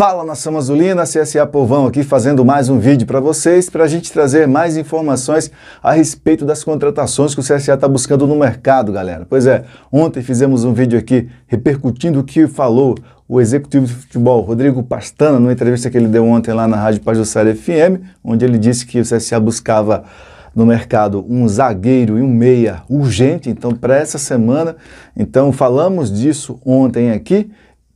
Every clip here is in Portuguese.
Fala nação azulina, CSA Povão aqui fazendo mais um vídeo para vocês para a gente trazer mais informações a respeito das contratações que o CSA está buscando no mercado, galera. Pois é, ontem fizemos um vídeo aqui repercutindo o que falou o executivo de futebol Rodrigo Pastana numa entrevista que ele deu ontem lá na Rádio Pajussara FM, onde ele disse que o CSA buscava no mercado um zagueiro e um meia urgente, então para essa semana. Então falamos disso ontem aqui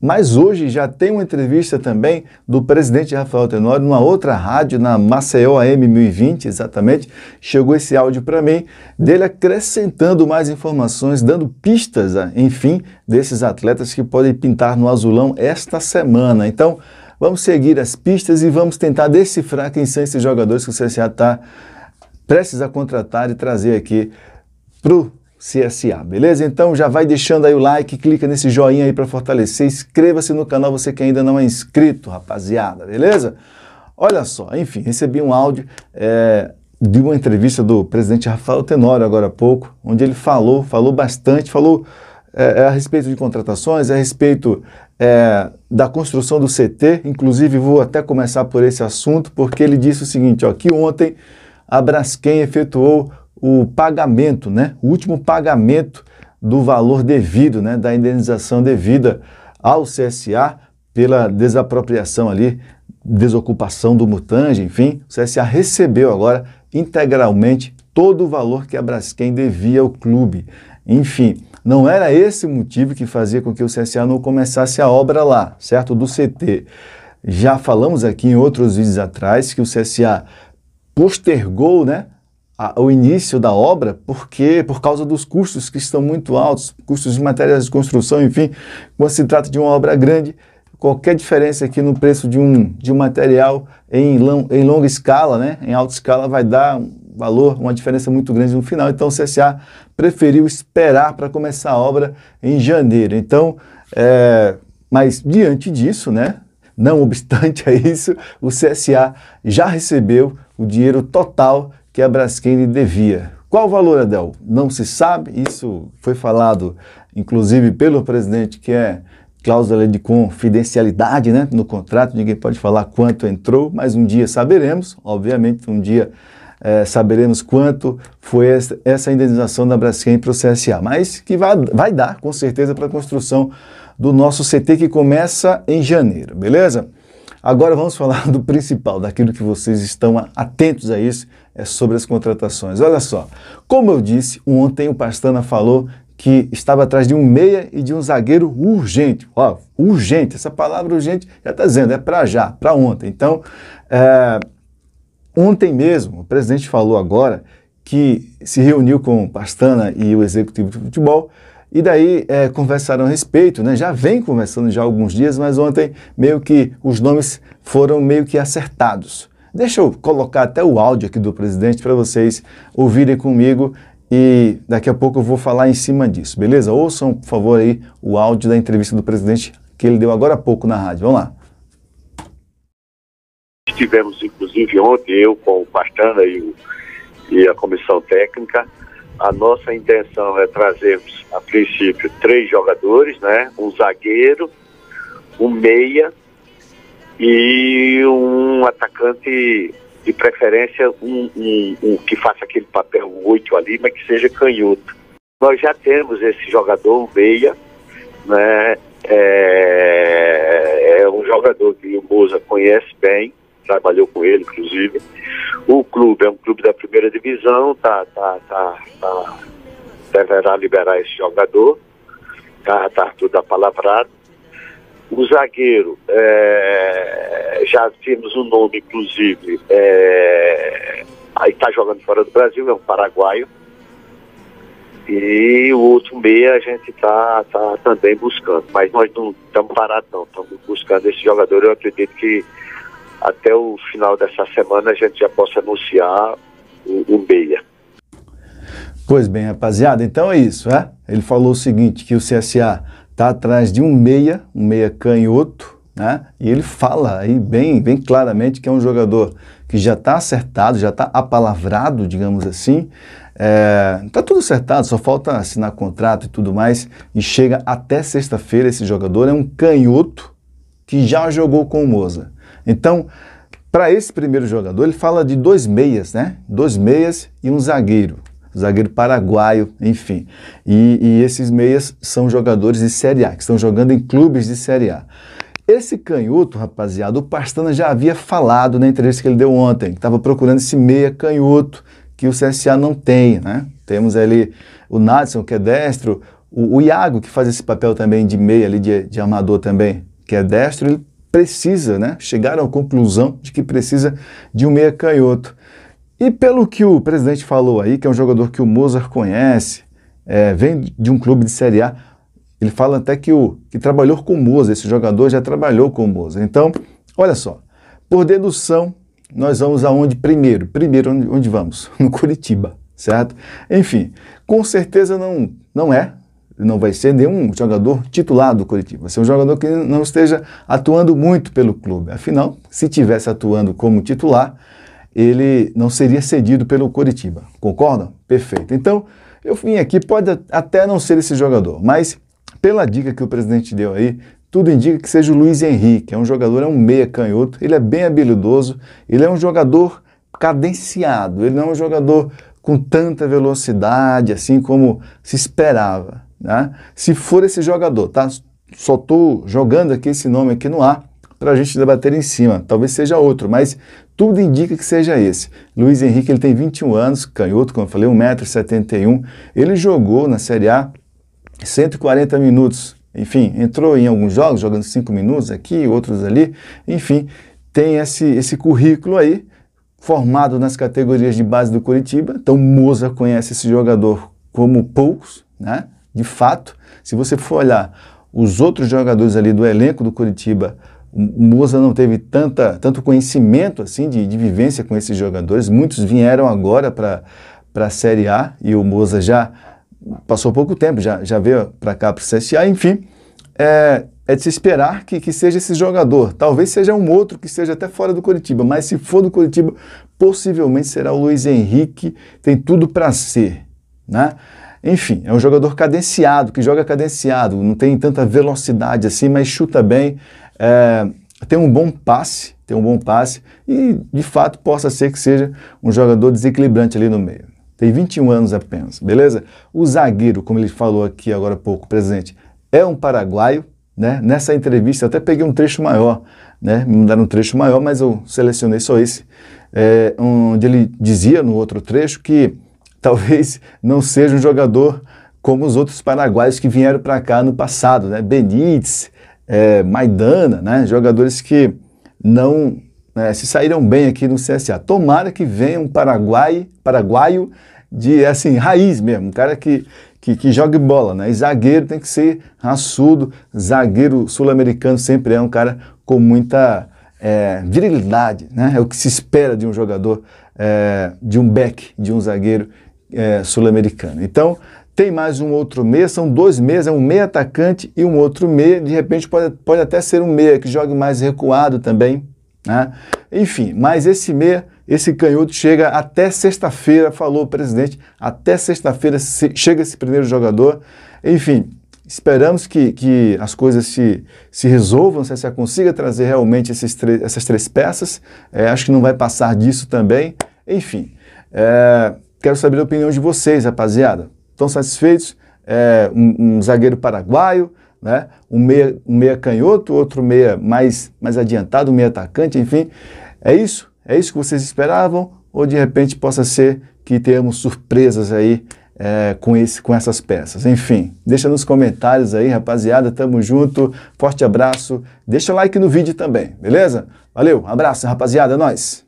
mas hoje já tem uma entrevista também do presidente Rafael Tenório numa outra rádio, na Maceió AM 1020, exatamente. Chegou esse áudio para mim, dele acrescentando mais informações, dando pistas, ah, enfim, desses atletas que podem pintar no azulão esta semana. Então, vamos seguir as pistas e vamos tentar decifrar quem são esses jogadores que o CSA está prestes a tá, contratar e trazer aqui para o CSA, beleza? Então já vai deixando aí o like, clica nesse joinha aí para fortalecer, inscreva-se no canal você que ainda não é inscrito, rapaziada, beleza? Olha só, enfim, recebi um áudio é, de uma entrevista do presidente Rafael Tenório agora há pouco, onde ele falou, falou bastante, falou é, é a respeito de contratações, é a respeito é, da construção do CT, inclusive vou até começar por esse assunto, porque ele disse o seguinte, ó, que ontem a Braskem efetuou o pagamento, né, o último pagamento do valor devido, né, da indenização devida ao CSA pela desapropriação ali, desocupação do Mutange, enfim, o CSA recebeu agora integralmente todo o valor que a Braskem devia ao clube. Enfim, não era esse o motivo que fazia com que o CSA não começasse a obra lá, certo? Do CT. Já falamos aqui em outros vídeos atrás que o CSA postergou né, a, o início da obra, porque por causa dos custos que estão muito altos, custos de materiais de construção, enfim, quando se trata de uma obra grande, qualquer diferença aqui no preço de um, de um material em, em longa escala, né, em alta escala, vai dar um valor, uma diferença muito grande no final. Então o CSA preferiu esperar para começar a obra em janeiro. Então, é, mas diante disso, né, não obstante a isso, o CSA já recebeu o dinheiro total que a Braskem lhe devia. Qual o valor, Adel? Não se sabe, isso foi falado inclusive pelo presidente, que é cláusula de confidencialidade né? no contrato, ninguém pode falar quanto entrou, mas um dia saberemos, obviamente, um dia é, saberemos quanto foi essa indenização da Braskem para o CSA, mas que vai, vai dar, com certeza, para a construção do nosso CT que começa em janeiro, beleza? Agora vamos falar do principal, daquilo que vocês estão atentos a isso, é sobre as contratações. Olha só, como eu disse, ontem o Pastana falou que estava atrás de um meia e de um zagueiro urgente. Ó, urgente, essa palavra urgente já está dizendo, é para já, para ontem. Então, é, ontem mesmo, o presidente falou agora que se reuniu com o Pastana e o executivo de futebol e daí é, conversaram a respeito, né? já vem conversando já há alguns dias, mas ontem meio que os nomes foram meio que acertados. Deixa eu colocar até o áudio aqui do presidente para vocês ouvirem comigo e daqui a pouco eu vou falar em cima disso, beleza? Ouçam, por favor, aí o áudio da entrevista do presidente que ele deu agora há pouco na rádio. Vamos lá. Estivemos, inclusive, ontem, eu com o Pastana e, o, e a comissão técnica, a nossa intenção é trazermos, a princípio, três jogadores, né? Um zagueiro, um meia e um atacante de preferência um, um, um, que faça aquele papel 8 ali, mas que seja canhoto. Nós já temos esse jogador, o Meia, né? É, é um jogador que o Moza conhece bem, trabalhou com ele, inclusive. O clube é um clube da primeira divisão, tá, tá, tá, tá deverá liberar esse jogador, tá, tá tudo apalavrado. O zagueiro, é, já temos um nome, inclusive, é, aí está jogando fora do Brasil, é um paraguaio. E o outro meia a gente está tá também buscando, mas nós não estamos parados não, estamos buscando esse jogador, eu acredito que até o final dessa semana a gente já possa anunciar o, o Pois bem, rapaziada, então é isso, é. Ele falou o seguinte, que o CSA está atrás de um meia, um meia canhoto, né? E ele fala aí bem, bem claramente que é um jogador que já está acertado, já está apalavrado, digamos assim. Está é, tudo acertado, só falta assinar contrato e tudo mais. E chega até sexta-feira esse jogador, é um canhoto que já jogou com o Moza. Então, para esse primeiro jogador, ele fala de dois meias, né? Dois meias e um zagueiro. Zagueiro paraguaio, enfim. E, e esses meias são jogadores de Série A, que estão jogando em clubes de Série A. Esse canhoto, rapaziada, o Pastana já havia falado na entrevista que ele deu ontem, que estava procurando esse meia canhoto que o CSA não tem, né? Temos ali o Nadson, que é destro, o, o Iago, que faz esse papel também de meia ali, de, de armador também, que é destro, ele precisa, né? Chegaram à conclusão de que precisa de um meia canhoto. E pelo que o presidente falou aí, que é um jogador que o Mozart conhece, é, vem de um clube de Série A, ele fala até que, o, que trabalhou com o Mozart, esse jogador já trabalhou com o Mozart. Então, olha só, por dedução, nós vamos aonde primeiro? Primeiro, onde, onde vamos? No Curitiba, certo? Enfim, com certeza não, não é não vai ser nenhum jogador titular do Curitiba. Vai ser um jogador que não esteja atuando muito pelo clube. Afinal, se tivesse atuando como titular, ele não seria cedido pelo Curitiba. Concordam? Perfeito. Então, eu vim aqui, pode até não ser esse jogador, mas pela dica que o presidente deu aí, tudo indica que seja o Luiz Henrique. É um jogador, é um meia canhoto, ele é bem habilidoso, ele é um jogador cadenciado, ele não é um jogador com tanta velocidade assim como se esperava. Né? Se for esse jogador, tá? Só estou jogando aqui esse nome aqui no ar para a gente debater em cima. Talvez seja outro, mas tudo indica que seja esse. Luiz Henrique ele tem 21 anos, canhoto, como eu falei, 1,71m. Ele jogou na Série A 140 minutos. Enfim, entrou em alguns jogos, jogando 5 minutos aqui, outros ali. Enfim, tem esse, esse currículo aí, formado nas categorias de base do Curitiba. Então, Moza conhece esse jogador como poucos, né? De fato, se você for olhar os outros jogadores ali do elenco do Curitiba, o Moza não teve tanta, tanto conhecimento assim de, de vivência com esses jogadores. Muitos vieram agora para a Série A e o Moza já passou pouco tempo, já, já veio para cá, para o CSA. Enfim, é, é de se esperar que, que seja esse jogador. Talvez seja um outro que seja até fora do Curitiba, mas se for do Curitiba, possivelmente será o Luiz Henrique. Tem tudo para ser, né? Enfim, é um jogador cadenciado, que joga cadenciado, não tem tanta velocidade assim, mas chuta bem, é, tem um bom passe, tem um bom passe e de fato possa ser que seja um jogador desequilibrante ali no meio. Tem 21 anos apenas, beleza? O zagueiro, como ele falou aqui agora há pouco, presente, é um paraguaio, né? Nessa entrevista eu até peguei um trecho maior, né? Me mandaram um trecho maior, mas eu selecionei só esse, é, onde ele dizia no outro trecho que talvez não seja um jogador como os outros paraguaios que vieram para cá no passado, né? Benítez, é, Maidana, né? Jogadores que não né, se saíram bem aqui no CSA. Tomara que venha um Paraguai, paraguaio de assim, raiz mesmo, um cara que, que, que jogue bola, né? E zagueiro tem que ser raçudo, zagueiro sul-americano sempre é um cara com muita é, virilidade, né? É o que se espera de um jogador, é, de um back, de um zagueiro é, sul-americana. Então, tem mais um outro meia, são dois meias, é um meia atacante e um outro meia, de repente pode, pode até ser um meia que jogue mais recuado também, né? Enfim, mas esse meia, esse canhoto chega até sexta-feira, falou o presidente, até sexta-feira se, chega esse primeiro jogador, enfim, esperamos que, que as coisas se, se resolvam, se você consiga trazer realmente esses essas três peças, é, acho que não vai passar disso também, enfim, é, Quero saber a opinião de vocês, rapaziada. Estão satisfeitos? É, um, um, zagueiro paraguaio, né? um, meia, um meia canhoto, outro meia mais, mais adiantado, um meia atacante, enfim. É isso? É isso que vocês esperavam? Ou de repente possa ser que tenhamos surpresas aí é, com, esse, com essas peças. Enfim, deixa nos comentários aí, rapaziada. Tamo junto. Forte abraço. Deixa like no vídeo também, beleza? Valeu, abraço, rapaziada. É nóis.